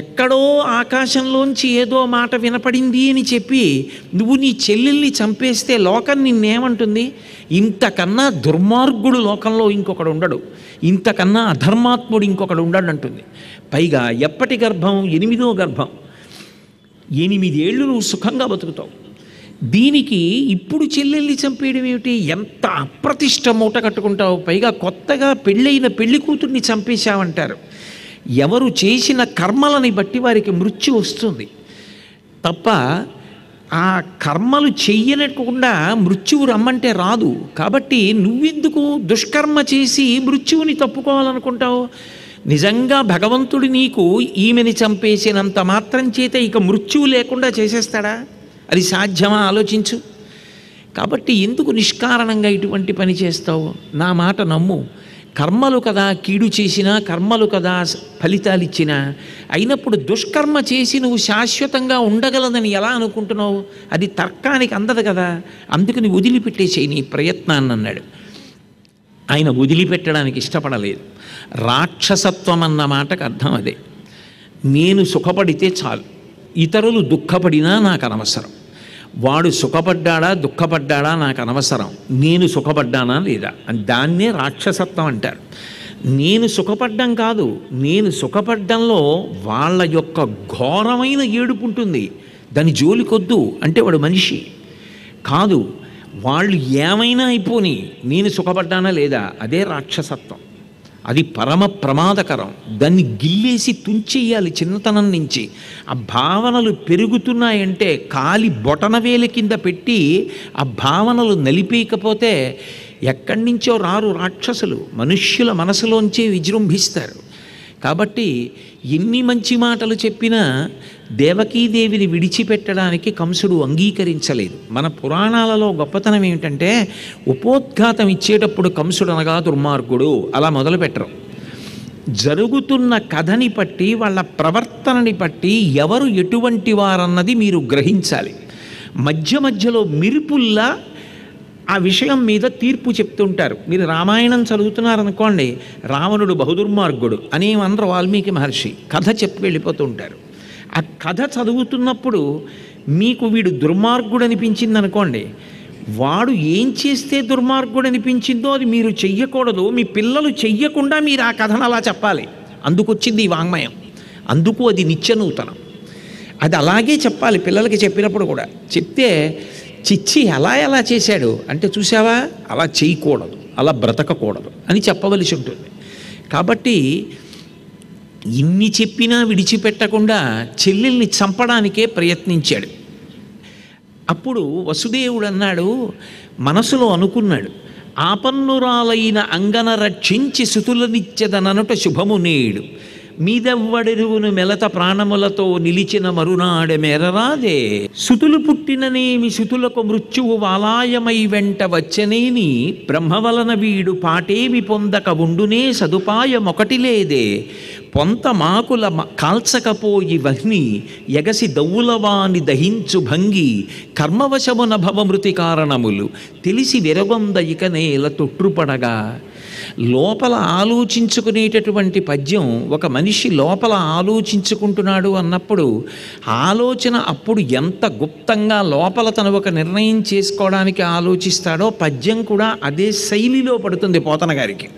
ఎక్కడో ఆకాశంలోంచి ఏదో మాట వినపడింది అని చెప్పి నువ్వు నీ చెల్లెల్ని చంపేస్తే లోకం నిన్నేమంటుంది ఇంతకన్నా దుర్మార్గుడు లోకంలో ఇంకొకడు ఉండడు ఇంతకన్నా అధర్మాత్ముడు ఇంకొకడు ఉండడు అంటుంది పైగా ఎప్పటి గర్భం ఎనిమిదో గర్భం ఎనిమిదేళ్ళు నువ్వు సుఖంగా బతుకుతావు దీనికి ఇప్పుడు చెల్లెల్ని చంపేయడం ఏమిటి ఎంత అప్రతిష్ట మూట కట్టుకుంటావు పైగా కొత్తగా పెళ్ళైన పెళ్లి కూతుర్ని చంపేశావంటారు ఎవరు చేసిన కర్మలని బట్టి వారికి మృత్యు వస్తుంది తప్ప ఆ కర్మలు చెయ్యనకుండా మృత్యువు రమ్మంటే రాదు కాబట్టి నువ్వెందుకు దుష్కర్మ చేసి మృత్యువుని తప్పుకోవాలనుకుంటావు నిజంగా భగవంతుడు నీకు ఈమెని చంపేసినంత మాత్రం చేత ఇక మృత్యువు లేకుండా చేసేస్తాడా అది సాధ్యమా ఆలోచించు కాబట్టి ఎందుకు నిష్కారణంగా ఇటువంటి పని చేస్తావు నా మాట నమ్ము కర్మలు కదా కీడు చేసినా కర్మలు కదా ఫలితాలిచ్చినా అయినప్పుడు దుష్కర్మ చేసి నువ్వు శాశ్వతంగా ఉండగలదని ఎలా అనుకుంటున్నావు అది తర్కానికి అందదు కదా అందుకని వదిలిపెట్టేసేయి నీ ప్రయత్నాన్ని అన్నాడు ఆయన వదిలిపెట్టడానికి ఇష్టపడలేదు రాక్షసత్వం అన్న మాటకు అర్థం అదే నేను సుఖపడితే చాలు ఇతరులు దుఃఖపడినా నాకు అనవసరం వాడు సుఖపడ్డాడా దుఃఖపడ్డాడా నాకు అనవసరం నేను సుఖపడ్డానా లేదా దాన్నే రాక్షసత్వం అంటారు నేను సుఖపడ్డం కాదు నేను సుఖపడ్డంలో వాళ్ళ యొక్క ఘోరమైన ఏడుపు ఉంటుంది దాని జోలికొద్దు అంటే వాడు మనిషి కాదు వాళ్ళు ఏమైనా అయిపోని నేను సుఖపడ్డానా లేదా అదే రాక్షసత్వం అది పరమ ప్రమాదకరం దాన్ని గిల్లేసి తుంచేయాలి చిన్నతనం నుంచి ఆ భావనలు పెరుగుతున్నాయంటే కాలి బొటనవేల కింద పెట్టి ఆ భావనలు నలిపేయకపోతే ఎక్కడి నుంచో రారు రాక్షసులు మనుష్యుల మనసులోంచే విజృంభిస్తారు కాబట్టి ఎన్ని మంచి మాటలు చెప్పినా దేవకీదేవిని విడిచిపెట్టడానికి కంసుడు అంగీకరించలేదు మన పురాణాలలో గొప్పతనం ఏమిటంటే ఉపోద్ఘాతం ఇచ్చేటప్పుడు కంసుడు అనగా దుర్మార్గుడు అలా మొదలుపెట్టరు జరుగుతున్న కథని బట్టి వాళ్ళ ప్రవర్తనని బట్టి ఎవరు ఎటువంటి వారన్నది మీరు గ్రహించాలి మధ్య మధ్యలో మిరుపుల్లా ఆ విషయం మీద తీర్పు చెప్తుంటారు మీరు రామాయణం చదువుతున్నారనుకోండి రావణుడు బహుదుర్మార్గుడు అందరు వాల్మీకి మహర్షి కథ చెప్పి వెళ్ళిపోతుంటారు ఆ కథ చదువుతున్నప్పుడు మీకు వీడు దుర్మార్గుడు అనిపించింది అనుకోండి వాడు ఏం చేస్తే దుర్మార్గుడు అనిపించిందో అది మీరు చెయ్యకూడదు మీ పిల్లలు చెయ్యకుండా మీరు ఆ కథను అలా చెప్పాలి అందుకొచ్చింది ఈ వాంగ్మయం అందుకు అది నిత్యనూతనం అది అలాగే చెప్పాలి పిల్లలకి చెప్పినప్పుడు కూడా చెప్తే చిచ్చి ఎలా ఎలా చేశాడు అంటే చూసావా అలా చేయకూడదు అలా బ్రతకకూడదు అని చెప్పవలసి ఉంటుంది కాబట్టి ఇన్ని చెప్పినా విడిచిపెట్టకుండా చెల్లెల్ని చంపడానికే ప్రయత్నించాడు అప్పుడు వసుదేవుడు అన్నాడు మనసులో అనుకున్నాడు ఆపన్నురాలైన అంగన రక్షించి శుతులనిచ్చెదననుట శుభము నేడు మీదెవ్వడెరువును మెలత ప్రాణములతో నిలిచిన మరునాడె మెరరాదే సుతులు పుట్టిననేమి సుతులకు మృత్యువు వాలాయమై వెంట వచ్చనేని బ్రహ్మవలన వీడు పాటేమి పొందక ఉండునే సదుపాయమొకటి లేదే పొంత మాకుల కాల్చకపోయి వహ్ని ఎగసి దవ్వులవాని దహించు భంగి కర్మవశమున భవమృతి కారణములు తెలిసి విరగొంద ఇక నేల తొట్టుపడగా లోపల ఆలోచించుకునేటటువంటి పద్యం ఒక మనిషి లోపల ఆలోచించుకుంటున్నాడు అన్నప్పుడు ఆలోచన అప్పుడు ఎంత గుప్తంగా లోపల తను ఒక నిర్ణయం చేసుకోవడానికి ఆలోచిస్తాడో పద్యం కూడా అదే శైలిలో పడుతుంది పోతన గారికి